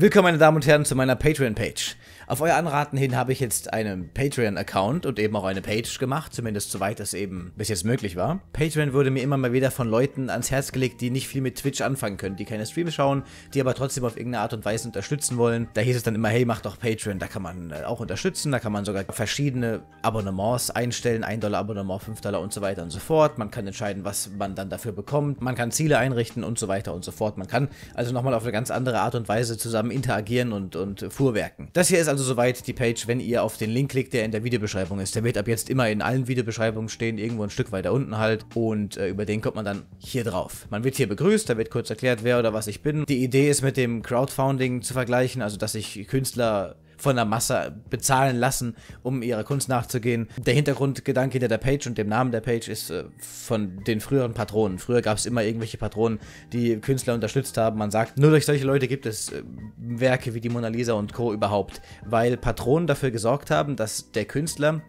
Willkommen, meine Damen und Herren, zu meiner Patreon-Page. Auf euer Anraten hin habe ich jetzt einen Patreon-Account und eben auch eine Page gemacht, zumindest soweit es eben bis jetzt möglich war. Patreon wurde mir immer mal wieder von Leuten ans Herz gelegt, die nicht viel mit Twitch anfangen können, die keine Streams schauen, die aber trotzdem auf irgendeine Art und Weise unterstützen wollen. Da hieß es dann immer, hey, mach doch Patreon, da kann man äh, auch unterstützen, da kann man sogar verschiedene Abonnements einstellen, 1 Dollar Abonnement, 5 Dollar und so weiter und so fort. Man kann entscheiden, was man dann dafür bekommt, man kann Ziele einrichten und so weiter und so fort. Man kann also nochmal auf eine ganz andere Art und Weise zusammen interagieren und, und fuhrwerken. Das hier ist also also soweit die Page, wenn ihr auf den Link klickt, der in der Videobeschreibung ist. Der wird ab jetzt immer in allen Videobeschreibungen stehen, irgendwo ein Stück weiter unten halt. Und äh, über den kommt man dann hier drauf. Man wird hier begrüßt, da wird kurz erklärt, wer oder was ich bin. Die Idee ist mit dem Crowdfunding zu vergleichen, also dass ich Künstler von der Masse bezahlen lassen, um ihrer Kunst nachzugehen. Der Hintergrundgedanke hinter der Page und dem Namen der Page ist äh, von den früheren Patronen. Früher gab es immer irgendwelche Patronen, die Künstler unterstützt haben. Man sagt, nur durch solche Leute gibt es äh, Werke wie die Mona Lisa und Co. überhaupt, weil Patronen dafür gesorgt haben, dass der Künstler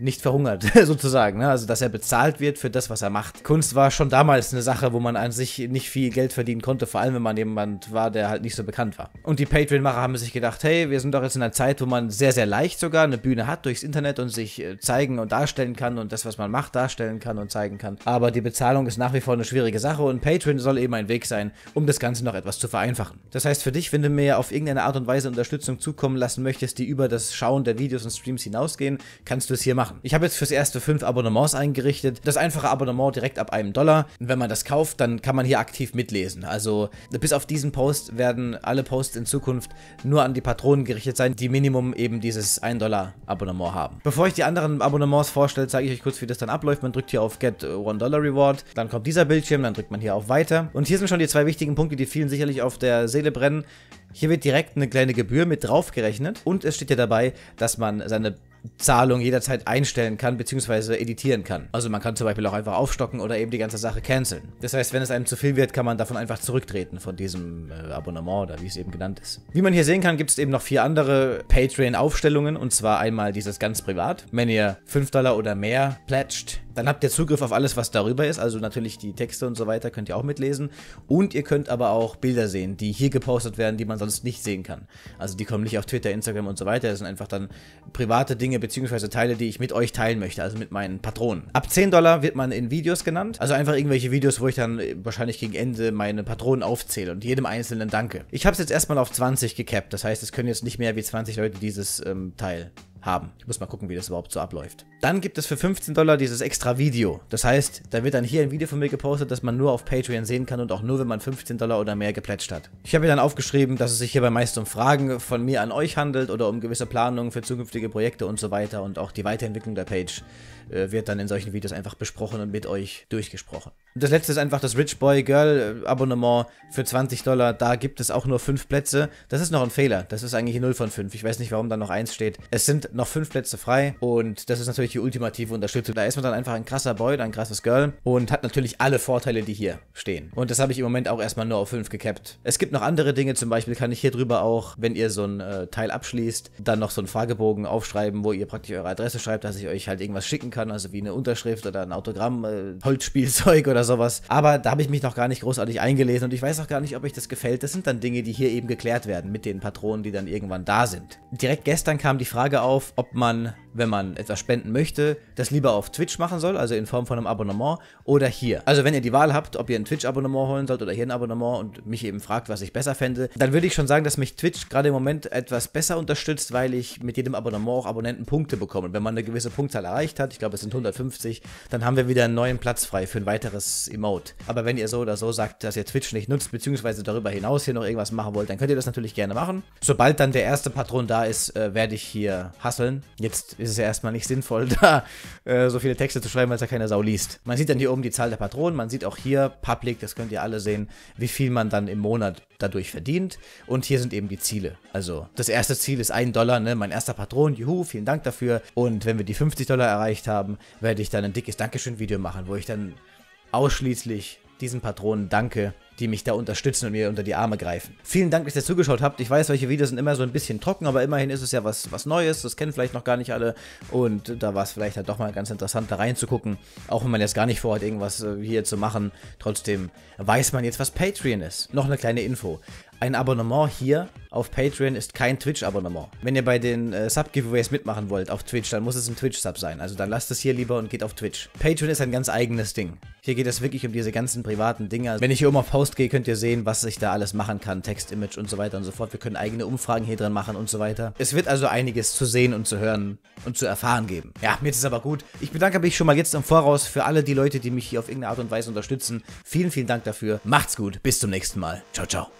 nicht verhungert, sozusagen. Ne? Also, dass er bezahlt wird für das, was er macht. Kunst war schon damals eine Sache, wo man an sich nicht viel Geld verdienen konnte, vor allem wenn man jemand war, der halt nicht so bekannt war. Und die Patreon-Macher haben sich gedacht, hey, wir sind doch jetzt in einer Zeit, wo man sehr, sehr leicht sogar eine Bühne hat durchs Internet und sich äh, zeigen und darstellen kann und das, was man macht, darstellen kann und zeigen kann. Aber die Bezahlung ist nach wie vor eine schwierige Sache und Patreon soll eben ein Weg sein, um das Ganze noch etwas zu vereinfachen. Das heißt für dich, wenn du mir auf irgendeine Art und Weise Unterstützung zukommen lassen möchtest, die über das Schauen der Videos und Streams hinausgehen, kannst du es hier machen machen. Ich habe jetzt fürs erste fünf Abonnements eingerichtet. Das einfache Abonnement direkt ab einem Dollar. wenn man das kauft, dann kann man hier aktiv mitlesen. Also bis auf diesen Post werden alle Posts in Zukunft nur an die Patronen gerichtet sein, die Minimum eben dieses 1 Dollar Abonnement haben. Bevor ich die anderen Abonnements vorstelle, zeige ich euch kurz, wie das dann abläuft. Man drückt hier auf Get 1 Dollar Reward, dann kommt dieser Bildschirm, dann drückt man hier auf Weiter. Und hier sind schon die zwei wichtigen Punkte, die vielen sicherlich auf der Seele brennen. Hier wird direkt eine kleine Gebühr mit draufgerechnet und es steht ja dabei, dass man seine Zahlung jederzeit einstellen kann bzw. editieren kann. Also man kann zum Beispiel auch einfach aufstocken oder eben die ganze Sache canceln. Das heißt, wenn es einem zu viel wird, kann man davon einfach zurücktreten, von diesem äh, Abonnement oder wie es eben genannt ist. Wie man hier sehen kann, gibt es eben noch vier andere Patreon-Aufstellungen und zwar einmal dieses ganz privat. Wenn ihr 5 Dollar oder mehr plätscht, dann habt ihr Zugriff auf alles, was darüber ist. Also natürlich die Texte und so weiter könnt ihr auch mitlesen. Und ihr könnt aber auch Bilder sehen, die hier gepostet werden, die man sonst nicht sehen kann. Also die kommen nicht auf Twitter, Instagram und so weiter. Das sind einfach dann private Dinge bzw. Teile, die ich mit euch teilen möchte, also mit meinen Patronen. Ab 10 Dollar wird man in Videos genannt. Also einfach irgendwelche Videos, wo ich dann wahrscheinlich gegen Ende meine Patronen aufzähle und jedem Einzelnen danke. Ich habe es jetzt erstmal auf 20 gekappt. Das heißt, es können jetzt nicht mehr wie 20 Leute dieses ähm, Teil haben. Ich muss mal gucken, wie das überhaupt so abläuft. Dann gibt es für 15 Dollar dieses extra Video. Das heißt, da wird dann hier ein Video von mir gepostet, das man nur auf Patreon sehen kann und auch nur, wenn man 15 Dollar oder mehr geplätscht hat. Ich habe mir dann aufgeschrieben, dass es sich hierbei meist um Fragen von mir an euch handelt oder um gewisse Planungen für zukünftige Projekte und so weiter und auch die Weiterentwicklung der Page äh, wird dann in solchen Videos einfach besprochen und mit euch durchgesprochen. Und das letzte ist einfach das Rich Boy Girl äh, Abonnement für 20 Dollar. Da gibt es auch nur 5 Plätze. Das ist noch ein Fehler. Das ist eigentlich 0 von 5. Ich weiß nicht, warum da noch 1 steht. Es sind noch fünf Plätze frei. Und das ist natürlich die ultimative Unterstützung. Da ist man dann einfach ein krasser Boy, ein krasses Girl und hat natürlich alle Vorteile, die hier stehen. Und das habe ich im Moment auch erstmal nur auf fünf gekappt. Es gibt noch andere Dinge, zum Beispiel kann ich hier drüber auch, wenn ihr so ein äh, Teil abschließt, dann noch so einen Fragebogen aufschreiben, wo ihr praktisch eure Adresse schreibt, dass ich euch halt irgendwas schicken kann, also wie eine Unterschrift oder ein Autogramm, äh, Holzspielzeug oder sowas. Aber da habe ich mich noch gar nicht großartig eingelesen und ich weiß auch gar nicht, ob euch das gefällt. Das sind dann Dinge, die hier eben geklärt werden mit den Patronen, die dann irgendwann da sind. Direkt gestern kam die Frage auf, auf, ob man wenn man etwas spenden möchte, das lieber auf Twitch machen soll, also in Form von einem Abonnement oder hier. Also wenn ihr die Wahl habt, ob ihr ein Twitch-Abonnement holen sollt oder hier ein Abonnement und mich eben fragt, was ich besser fände, dann würde ich schon sagen, dass mich Twitch gerade im Moment etwas besser unterstützt, weil ich mit jedem Abonnement auch Abonnentenpunkte bekomme. Und wenn man eine gewisse Punktzahl erreicht hat, ich glaube es sind 150, dann haben wir wieder einen neuen Platz frei für ein weiteres Emote. Aber wenn ihr so oder so sagt, dass ihr Twitch nicht nutzt, beziehungsweise darüber hinaus hier noch irgendwas machen wollt, dann könnt ihr das natürlich gerne machen. Sobald dann der erste Patron da ist, äh, werde ich hier hasseln. Jetzt ist es ja erstmal nicht sinnvoll, da äh, so viele Texte zu schreiben, weil es ja keine Sau liest. Man sieht dann hier oben die Zahl der Patronen, man sieht auch hier Public, das könnt ihr alle sehen, wie viel man dann im Monat dadurch verdient. Und hier sind eben die Ziele. Also das erste Ziel ist 1 Dollar, ne? mein erster Patron, juhu, vielen Dank dafür. Und wenn wir die 50 Dollar erreicht haben, werde ich dann ein dickes Dankeschön-Video machen, wo ich dann ausschließlich diesen Patronen danke die mich da unterstützen und mir unter die Arme greifen. Vielen Dank, dass ihr zugeschaut habt. Ich weiß, solche Videos sind immer so ein bisschen trocken, aber immerhin ist es ja was, was Neues. Das kennen vielleicht noch gar nicht alle. Und da war es vielleicht halt doch mal ganz interessant, da reinzugucken. Auch wenn man jetzt gar nicht vorhat, irgendwas äh, hier zu machen. Trotzdem weiß man jetzt, was Patreon ist. Noch eine kleine Info. Ein Abonnement hier auf Patreon ist kein Twitch-Abonnement. Wenn ihr bei den äh, Sub-Giveaways mitmachen wollt auf Twitch, dann muss es ein Twitch-Sub sein. Also dann lasst es hier lieber und geht auf Twitch. Patreon ist ein ganz eigenes Ding. Hier geht es wirklich um diese ganzen privaten Dinge. Wenn ich hier oben auf Post Post-G könnt ihr sehen, was ich da alles machen kann. Text, Image und so weiter und so fort. Wir können eigene Umfragen hier drin machen und so weiter. Es wird also einiges zu sehen und zu hören und zu erfahren geben. Ja, mir ist es aber gut. Ich bedanke mich schon mal jetzt im Voraus für alle die Leute, die mich hier auf irgendeine Art und Weise unterstützen. Vielen, vielen Dank dafür. Macht's gut. Bis zum nächsten Mal. Ciao, ciao.